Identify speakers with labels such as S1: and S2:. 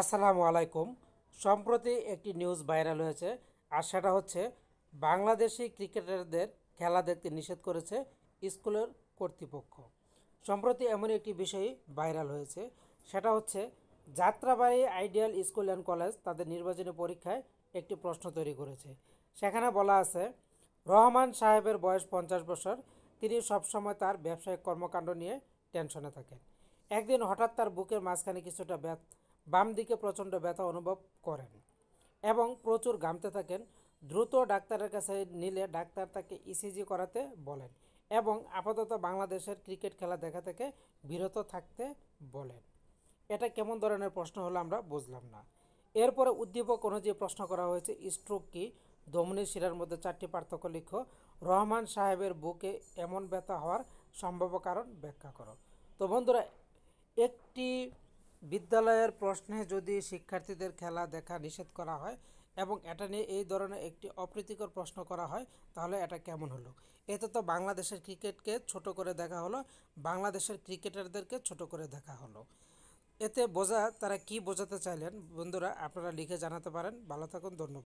S1: আসসালামু আলাইকুম সম্প্রতি একটি নিউজ ভাইরাল হয়েছে আর সেটা হচ্ছে বাংলাদেশি ক্রিকেটারদের খেলা দেখতে নিষেধ করেছে স্কুলের কর্তৃপক্ষ সম্প্রতি এমন একটি বিষয় ভাইরাল হয়েছে সেটা হচ্ছে Jatrabari Ideal School and College তাদের নির্বাচনী পরীক্ষায় একটি প্রশ্ন তৈরি করেছে সেখানে বলা আছে রহমান সাহেবের বয়স পঞ্চাশ বছর তিনি সবসময় তার ব্যবসায়িক কর্মকাণ্ড নিয়ে টেনশনে থাকেন একদিন হঠাৎ তার বুকের মাঝখানে কিছুটা ব্যথ বাম দিকে প্রচণ্ড ব্যথা অনুভব করেন এবং প্রচুর ঘামতে থাকেন দ্রুত ডাক্তারের কাছে নিলে ডাক্তার তাকে ইসিজি e করাতে বলেন এবং আপাতত বাংলাদেশের ক্রিকেট খেলা দেখা থেকে বিরত থাকতে বলেন এটা কেমন ধরনের প্রশ্ন হলো আমরা বুঝলাম না এরপরে উদ্দীপক অনুযায়ী প্রশ্ন করা হয়েছে স্ট্রোক কি দমনি শিরার মধ্যে চারটি পার্থক্য লিখো রহমান সাহেবের বুকে এমন ব্যথা হওয়ার সম্ভাব্য কারণ ব্যাখ্যা করো তো বন্ধুরা একটি বিদ্যালয়ের প্রশ্নে যদি শিক্ষার্থীদের খেলা দেখা নিষেধ করা হয় এবং এটা নিয়ে এই ধরনের একটি অপ্রীতিকর প্রশ্ন করা হয় তাহলে এটা কেমন হলো এতে তো বাংলাদেশের ক্রিকেটকে ছোট করে দেখা হলো বাংলাদেশের ক্রিকেটারদেরকে ছোট করে দেখা হলো এতে বোঝা তারা কি বোঝাতে চাইলেন বন্ধুরা আপনারা লিখে জানাতে পারেন ভালো থাকুন ধন্যবাদ